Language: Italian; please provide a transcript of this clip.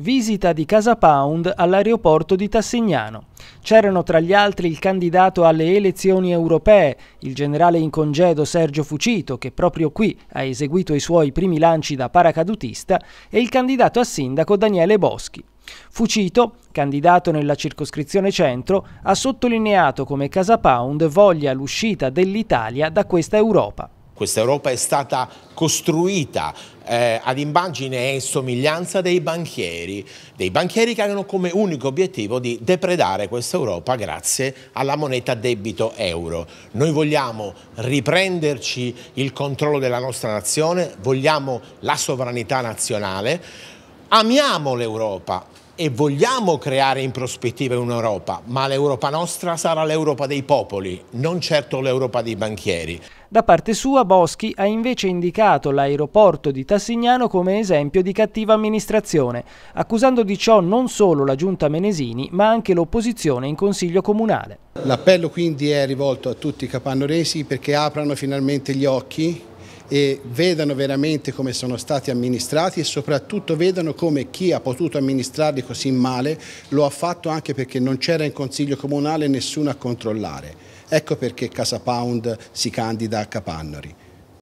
Visita di Casa Pound all'aeroporto di Tassignano. C'erano tra gli altri il candidato alle elezioni europee, il generale in congedo Sergio Fucito, che proprio qui ha eseguito i suoi primi lanci da paracadutista, e il candidato a sindaco Daniele Boschi. Fucito, candidato nella circoscrizione centro, ha sottolineato come Casa Pound voglia l'uscita dell'Italia da questa Europa. Questa Europa è stata costruita eh, ad immagine e somiglianza dei banchieri, dei banchieri che hanno come unico obiettivo di depredare questa Europa grazie alla moneta debito euro. Noi vogliamo riprenderci il controllo della nostra nazione, vogliamo la sovranità nazionale, amiamo l'Europa, e vogliamo creare in prospettiva un'Europa, ma l'Europa nostra sarà l'Europa dei popoli, non certo l'Europa dei banchieri. Da parte sua Boschi ha invece indicato l'aeroporto di Tassignano come esempio di cattiva amministrazione, accusando di ciò non solo la giunta Menesini ma anche l'opposizione in consiglio comunale. L'appello quindi è rivolto a tutti i capannoresi perché aprano finalmente gli occhi e vedano veramente come sono stati amministrati e soprattutto vedano come chi ha potuto amministrarli così male lo ha fatto anche perché non c'era in Consiglio Comunale nessuno a controllare. Ecco perché Casa Pound si candida a Capannori.